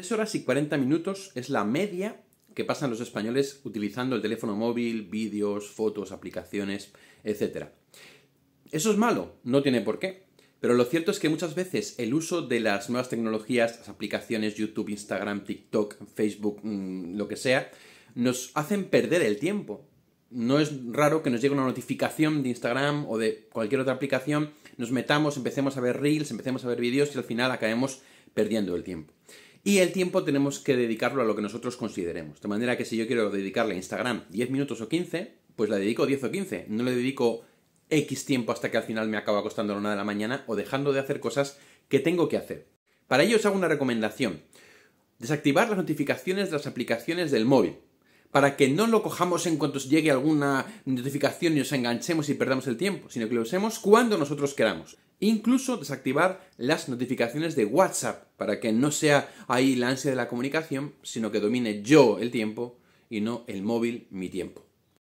3 horas y 40 minutos es la media que pasan los españoles utilizando el teléfono móvil, vídeos, fotos, aplicaciones, etc. Eso es malo, no tiene por qué. Pero lo cierto es que muchas veces el uso de las nuevas tecnologías, las aplicaciones YouTube, Instagram, TikTok, Facebook, mm, lo que sea, nos hacen perder el tiempo. No es raro que nos llegue una notificación de Instagram o de cualquier otra aplicación, nos metamos, empecemos a ver reels, empecemos a ver vídeos y al final acabemos perdiendo el tiempo. Y el tiempo tenemos que dedicarlo a lo que nosotros consideremos. De manera que si yo quiero dedicarle a Instagram 10 minutos o 15, pues la dedico 10 o 15. No le dedico X tiempo hasta que al final me acaba costando la una de la mañana o dejando de hacer cosas que tengo que hacer. Para ello os hago una recomendación. Desactivar las notificaciones de las aplicaciones del móvil para que no lo cojamos en cuanto llegue alguna notificación y nos enganchemos y perdamos el tiempo, sino que lo usemos cuando nosotros queramos incluso desactivar las notificaciones de WhatsApp para que no sea ahí la ansia de la comunicación, sino que domine yo el tiempo y no el móvil mi tiempo.